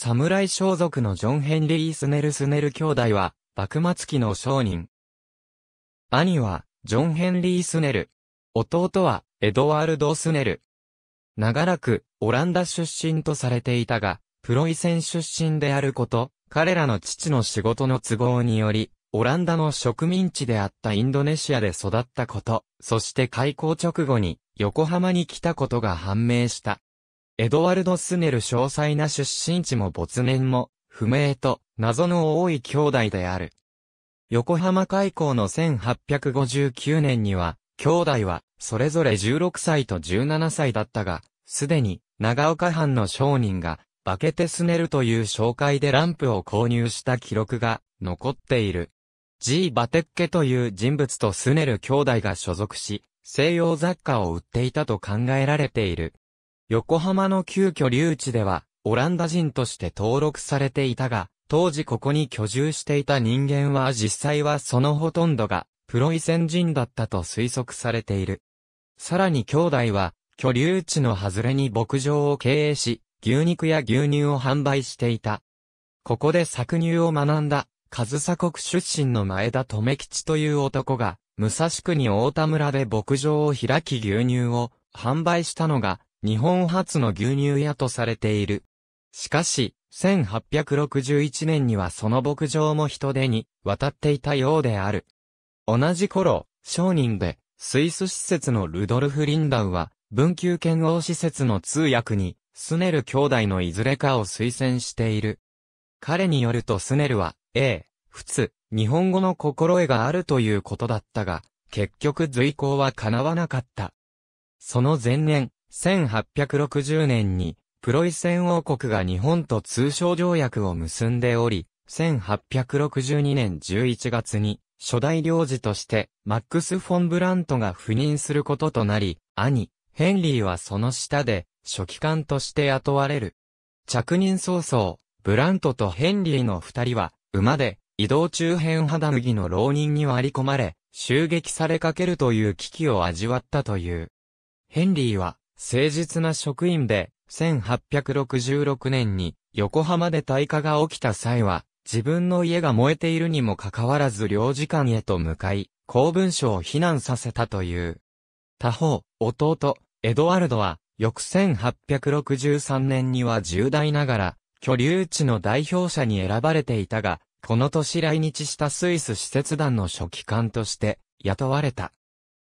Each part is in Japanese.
侍装束のジョン・ヘンリー・スネル・スネル兄弟は、幕末期の商人。兄は、ジョン・ヘンリー・スネル。弟は、エドワールド・スネル。長らく、オランダ出身とされていたが、プロイセン出身であること、彼らの父の仕事の都合により、オランダの植民地であったインドネシアで育ったこと、そして開港直後に横浜に来たことが判明した。エドワルド・スネル詳細な出身地も没年も、不明と、謎の多い兄弟である。横浜開港の1859年には、兄弟は、それぞれ16歳と17歳だったが、すでに、長岡藩の商人が、バケテスネルという紹介でランプを購入した記録が、残っている。G. バテッケという人物とスネル兄弟が所属し、西洋雑貨を売っていたと考えられている。横浜の旧居留地では、オランダ人として登録されていたが、当時ここに居住していた人間は実際はそのほとんどが、プロイセン人だったと推測されている。さらに兄弟は、居留地の外れに牧場を経営し、牛肉や牛乳を販売していた。ここで搾乳を学んだ、上総国出身の前田留吉という男が、武蔵区に大田村で牧場を開き牛乳を販売したのが、日本初の牛乳屋とされている。しかし、1861年にはその牧場も人手に渡っていたようである。同じ頃、商人で、スイス施設のルドルフ・リンダウは、文久剣王施設の通訳に、スネル兄弟のいずれかを推薦している。彼によるとスネルは、A、普通、日本語の心得があるということだったが、結局随行は叶わなかった。その前年、1860年に、プロイセン王国が日本と通商条約を結んでおり、1862年11月に、初代領事として、マックス・フォン・ブラントが赴任することとなり、兄、ヘンリーはその下で、書記官として雇われる。着任早々、ブラントとヘンリーの二人は、馬で、移動中編肌麦の浪人に割り込まれ、襲撃されかけるという危機を味わったという。ヘンリーは、誠実な職員で、1866年に横浜で大火が起きた際は、自分の家が燃えているにもかかわらず領事館へと向かい、公文書を避難させたという。他方、弟、エドワルドは、翌1863年には重大ながら、居留地の代表者に選ばれていたが、この年来日したスイス施設団の書記官として雇われた。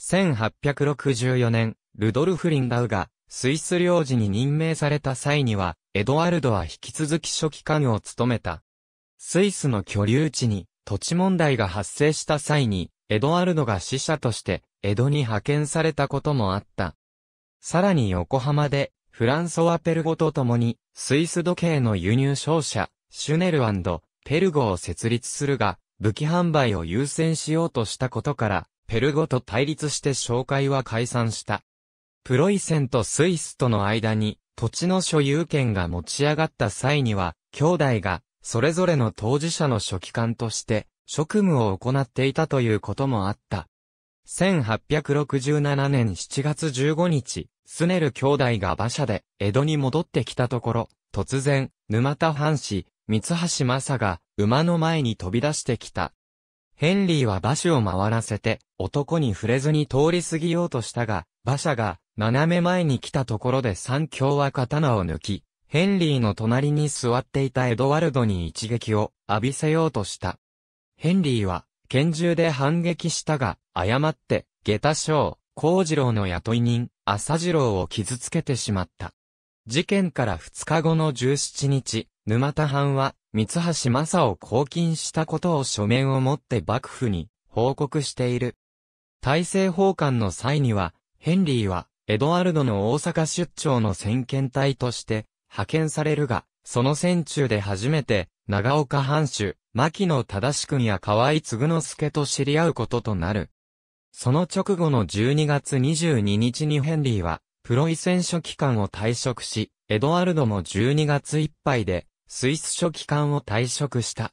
1864年、ルドルフ・リンダウが、スイス領事に任命された際には、エドワルドは引き続き書記官を務めた。スイスの居留地に土地問題が発生した際に、エドワルドが使者として、江戸に派遣されたこともあった。さらに横浜で、フランソワ・ペルゴと共に、スイス時計の輸入商社、シュネルペルゴを設立するが、武器販売を優先しようとしたことから、ペルゴと対立して紹介は解散した。プロイセンとスイスとの間に土地の所有権が持ち上がった際には、兄弟がそれぞれの当事者の書記官として職務を行っていたということもあった。1867年7月15日、スネル兄弟が馬車で江戸に戻ってきたところ、突然、沼田藩士、三橋正が馬の前に飛び出してきた。ヘンリーは馬車を回らせて、男に触れずに通り過ぎようとしたが、馬車が斜め前に来たところで三強は刀を抜き、ヘンリーの隣に座っていたエドワルドに一撃を浴びせようとした。ヘンリーは、拳銃で反撃したが、誤って、下駄将、幸次郎の雇い人、朝次郎を傷つけてしまった。事件から2日後の17日、沼田藩は、三橋正を拘禁したことを書面を持って幕府に報告している。大政奉還の際には、ヘンリーは、エドワルドの大阪出張の先遣隊として派遣されるが、その戦中で初めて長岡藩主、牧野忠君や河合嗣之助と知り合うこととなる。その直後の12月22日にヘンリーは、プロイセン書記官を退職し、エドワルドも12月いっぱいで、スイス書記官を退職した。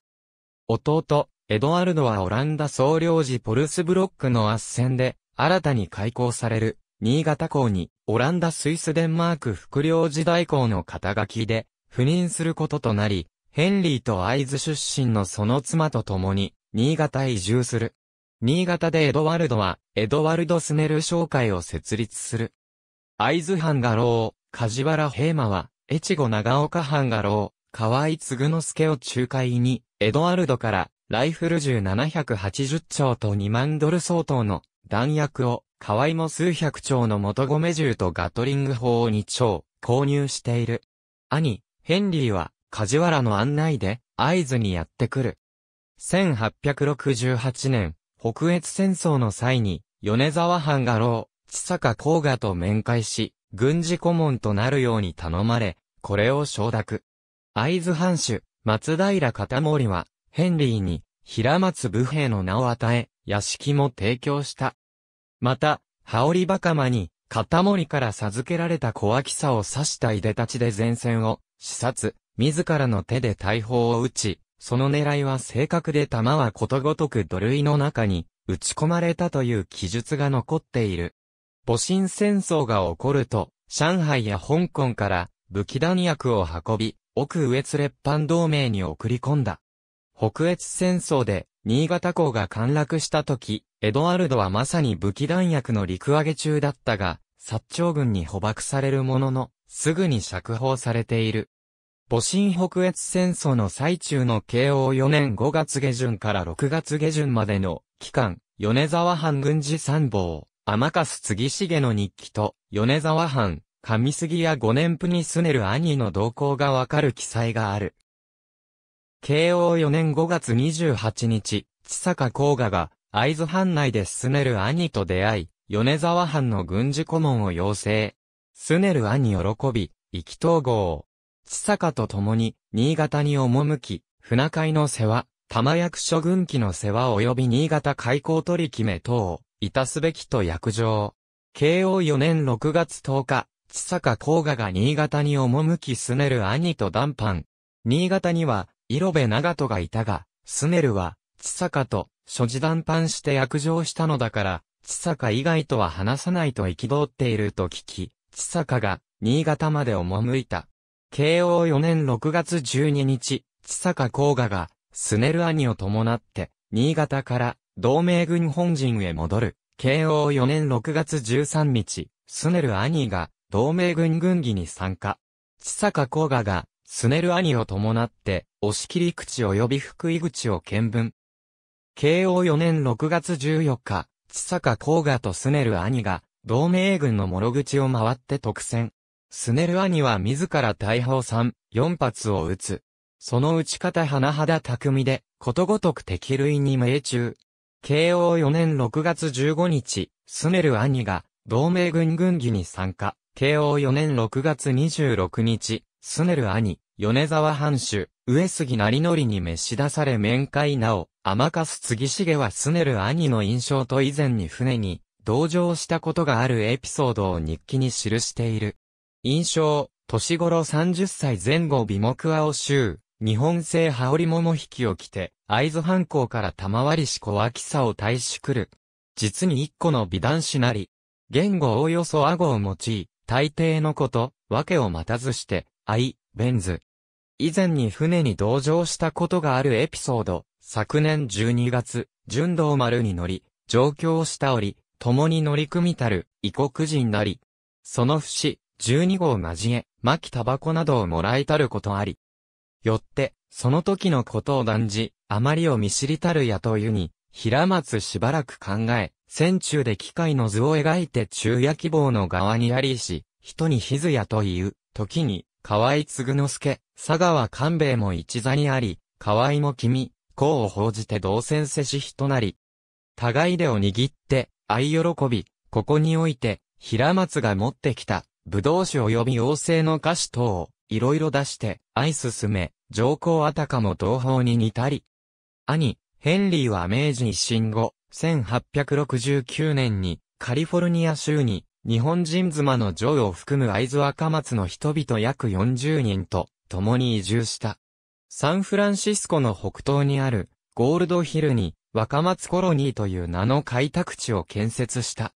弟、エドワルドはオランダ総領事ポルスブロックの圧戦で、新たに開校される新潟港に、オランダスイスデンマーク副領時代港の肩書きで、赴任することとなり、ヘンリーと会津出身のその妻と共に、新潟へ移住する。新潟でエドワルドは、エドワルド・スネル商会を設立する。会津藩画廊、梶原平馬は、越後長岡藩画廊、河合嗣之助を仲介に、エドワルドから、ライフル銃780丁と2万ドル相当の弾薬を河合も数百丁の元米銃とガトリング砲を2丁購入している。兄、ヘンリーは梶原の案内で合図にやってくる。1868年、北越戦争の際に、米沢藩が老、千坂甲賀と面会し、軍事顧問となるように頼まれ、これを承諾。会津藩主、松平片森は、ヘンリーに、平松武兵の名を与え、屋敷も提供した。また、羽織袴に、片森から授けられた小脇さを刺したいでたちで前線を、視察、自らの手で大砲を撃ち、その狙いは正確で弾はことごとく土塁の中に、打ち込まれたという記述が残っている。戊辰戦争が起こると、上海や香港から武器弾薬を運び、奥越列藩同盟に送り込んだ。北越戦争で新潟港が陥落した時、エドワルドはまさに武器弾薬の陸揚げ中だったが、薩長軍に捕獲されるものの、すぐに釈放されている。母親北越戦争の最中の慶応4年5月下旬から6月下旬までの期間、米沢藩軍事参謀、天笠杉重の日記と、米沢藩、上杉や五年府にすねる兄の動向がわかる記載がある。慶応4年5月28日、千坂甲賀が、会津藩内で進める兄と出会い、米沢藩の軍事顧問を要請。スめる兄喜び、意気投合。千坂と共に、新潟に赴き、船会の世話、玉役所軍機の世話及び新潟開港取り決め等を、いたすべきと約定。慶応4年6月10日、千坂甲賀が新潟に赴きスめる兄と談判。新潟には、イロベ長戸がいたが、スネルは、千坂と、所持断判して約定したのだから、千坂以外とは話さないと憤っていると聞き、千坂が、新潟まで赴いた。慶応4年6月12日、千坂甲賀が、スネル兄を伴って、新潟から、同盟軍本陣へ戻る。慶応4年6月13日、スネル兄が、同盟軍軍議に参加。千坂甲賀が、スネル兄を伴って、押切口及び福井口を見分。慶応4年6月14日、千坂甲賀とスネル兄が、同盟軍の諸口を回って特選。スネル兄は自ら大砲3、4発を撃つ。その撃ち方甚肌巧みで、ことごとく敵類に命中。慶応4年6月15日、スネル兄が、同盟軍軍儀に参加。慶応4年6月26日、スネル兄、米沢藩主、上杉成則に召し出され面会なお、甘かす杉重はスネル兄の印象と以前に船に、同乗したことがあるエピソードを日記に記している。印象、年頃30歳前後美木青州、日本製羽織桃引きを着て、会津藩校から玉割し小脇さを退し来る。実に一個の美男子なり。言語おおよそ顎を用い、大抵のこと、わけを待たずして、アイ、ベンズ。以前に船に同乗したことがあるエピソード、昨年12月、純道丸に乗り、上京したおり、共に乗り組みたる、異国人なり。その節、12号交え、巻タバコなどをもらいたることあり。よって、その時のことを断じ、あまりを見知りたるやというに、平松しばらく考え、戦中で機械の図を描いて昼夜希望の側にありし、人にひずやという、時に、河合継之助、佐川官兵衛も一座にあり、河合も君、功を報じて同戦せし人なり。互いでを握って、愛喜び、ここにおいて、平松が持ってきた、武道酒及び王政の歌詞等を、いろいろ出して、愛進め、上皇あたかも同胞に似たり。兄、ヘンリーは明治維新後、1869年にカリフォルニア州に日本人妻のジョーを含む会津若松の人々約40人と共に移住した。サンフランシスコの北東にあるゴールドヒルに若松コロニーという名の開拓地を建設した。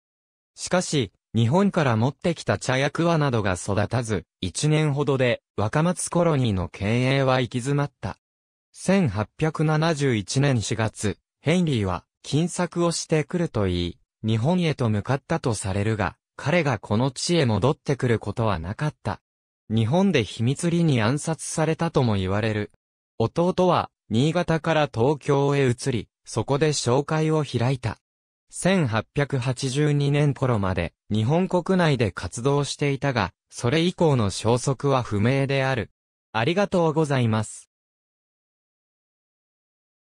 しかし、日本から持ってきた茶役輪などが育たず、1年ほどで若松コロニーの経営は行き詰まった。1871年4月、ヘンリーは金策をしてくると言い、日本へと向かったとされるが、彼がこの地へ戻ってくることはなかった。日本で秘密裏に暗殺されたとも言われる。弟は、新潟から東京へ移り、そこで紹介を開いた。1882年頃まで、日本国内で活動していたが、それ以降の消息は不明である。ありがとうございます。